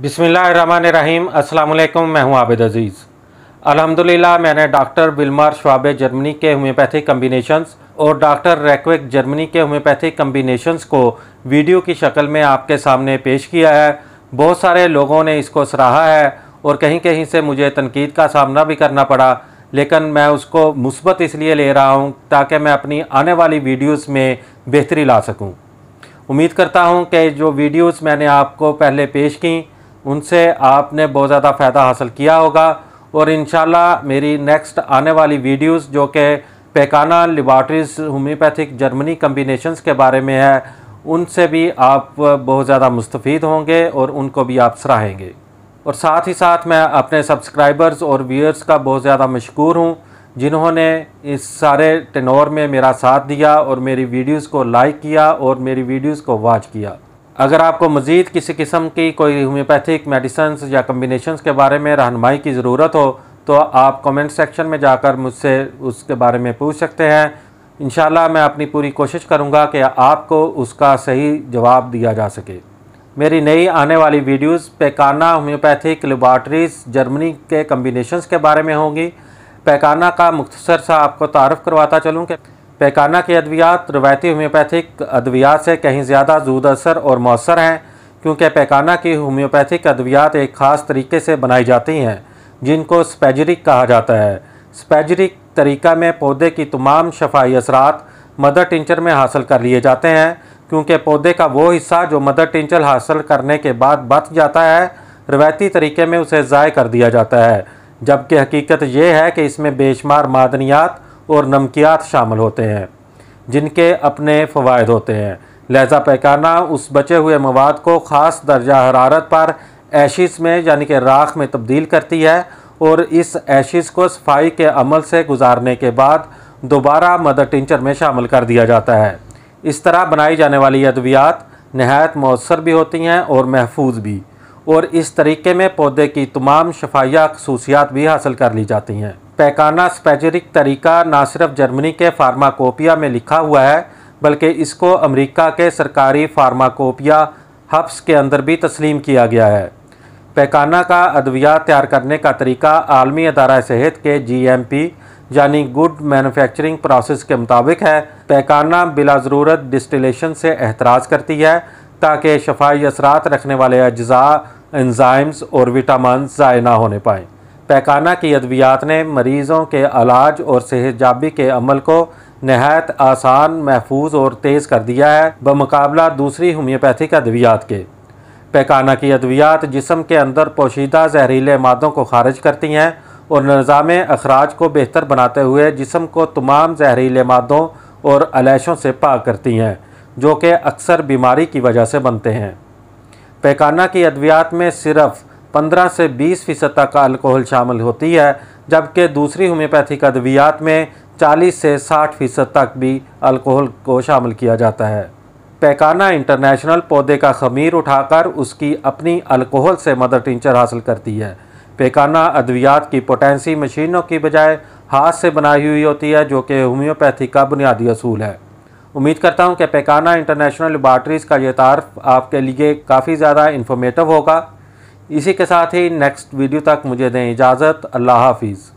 बिसमीम अल्लाम मैं हूं आबिद अज़ीज़ अल्हम्दुलिल्लाह मैंने डॉक्टर बिलमार श्वाबे जर्मनी के होम्योपैथिक कम्बिनेशंस और डॉक्टर रेक्विक जर्मनी के होम्योपैथिक कम्बिनेशंस को वीडियो की शक्ल में आपके सामने पेश किया है बहुत सारे लोगों ने इसको सराहा है और कहीं कहीं से मुझे तनकीद का सामना भी करना पड़ा लेकिन मैं उसको मुस्बत इसलिए ले रहा हूँ ताकि मैं अपनी आने वाली वीडियोज़ में बेहतरी ला सकूँ उम्मीद करता हूँ कि जो वीडियोज़ मैंने आपको पहले पेश की उनसे आपने बहुत ज़्यादा फ़ायदा हासिल किया होगा और इन मेरी नेक्स्ट आने वाली वीडियोस जो कि Pekana laboratories homeopathic Germany combinations के बारे में है उनसे भी आप बहुत ज़्यादा मुस्तफ़ होंगे और उनको भी आप सराहेंगे और साथ ही साथ मैं अपने सब्सक्राइबर्स और व्यूअर्स का बहुत ज़्यादा मशहूर हूँ जिन्होंने इस सारे टेनोर में मेरा साथ दिया और मेरी वीडियोस को लाइक किया और मेरी वीडियोस को वॉच किया अगर आपको मज़ीद किसी किस्म की कोई होम्योपैथिक मेडिसन्स या कम्बिनेशन के बारे में रहनमाई की ज़रूरत हो तो आप कमेंट सेक्शन में जाकर मुझसे उसके बारे में पूछ सकते हैं इन मैं अपनी पूरी कोशिश करूँगा कि आपको उसका सही जवाब दिया जा सके मेरी नई आने वाली videos Pekana homeopathic laboratories Germany के कम्बिनेशन के बारे में होंगी पैकाना का मुख्तसर सा आपको तारफ़ करवाता चलूँ कि पैकाना के अद्वियात रवायती होम्योपैथिक अद्वियात से कहीं ज़्यादा जूद असर और मौसर हैं क्योंकि पैकाना की होम्योपैथिक अद्वियात एक ख़ास तरीके से बनाई जाती हैं जिनको स्पेजरिक कहा जाता है स्पेजरिक तरीका में पौधे की तमाम शफाई असरात मदर टिंचर में हासिल कर लिए जाते हैं क्योंकि पौधे का वो हिस्सा जो मदर टिंचर हासिल करने के बाद बच जाता है रवायती तरीके में उसे ज़ाय कर दिया जाता है जबकि हकीकत यह है कि इसमें बेशुमार मादनियात और नमकियात शामिल होते हैं जिनके अपने फ़वाद होते हैं लहजा पैकाना उस बचे हुए मवाद को ख़ास दर्जा हरारत पर ऐशिस में यानी कि राख में तब्दील करती है और इस ऐशिस को सफाई के अमल से गुजारने के बाद दोबारा मदर टिंचर में शामिल कर दिया जाता है इस तरह बनाई जाने वाली अद्वियात नहायत मौसर भी होती हैं और महफूज भी और इस तरीके में पौधे की तमाम शफाया खसूसियात भी हासिल कर ली जाती हैं पैकाना स्पेजरिक तरीका ना सिर्फ जर्मनी के फार्माकोपिया में लिखा हुआ है बल्कि इसको अमेरिका के सरकारी फार्माकोपिया हब्स के अंदर भी तस्लीम किया गया है पैकाना का अद्वियात तैयार करने का तरीका आलमी अदारा सेहत के पी यानी गुड मैन्युफैक्चरिंग प्रोसेस के मुताबिक है पैकाना बिला ज़रूरत डिस्टिलेशन से एहतराज करती है ताकि शफाई असरात रखने वाले अज्जा एंजाइम्स और विटामिन ज़ाय ना होने पाएँ पैकाना की अद्वियात ने मरीज़ों के इलाज और जाबी के अमल को नहायत आसान महफूज और तेज़ कर दिया है बमकाबला दूसरी होम्योपैथिक अद्वियात के पैकाना की अद्वियात जिसम के अंदर पोशीदा जहरीले मादों को खारिज करती हैं और निज़ाम अखराज को बेहतर बनाते हुए जिसम को तमाम जहरीले मादों और अलैशों से पाक करती हैं जो कि अक्सर बीमारी की वजह से बनते हैं पैकाना की अद्वियात में सिर्फ़ पंद्रह से बीस फीसद तक अल्कोहल शामिल होती है जबकि दूसरी होम्योपैथिक अद्वियात में चालीस से साठ फीसद तक भी अल्कोहल को शामिल किया जाता है पैकाना इंटरनेशनल पौधे का खमीर उठाकर उसकी अपनी अल्कोहल से मदर टिंचर हासिल करती है पैकाना अद्वियात की पोटेंसी मशीनों की बजाय हाथ से बनाई हुई होती है जो कि होम्योपैथी का बुनियादी असूल है उम्मीद करता हूँ कि पैकाना इंटरनेशनल लेबार्ट्रीज़ का ये तारफ़ आपके लिए काफ़ी ज़्यादा इन्फॉर्मेटिव होगा इसी के साथ ही नेक्स्ट वीडियो तक मुझे दें इजाज़त अल्लाह हाफिज़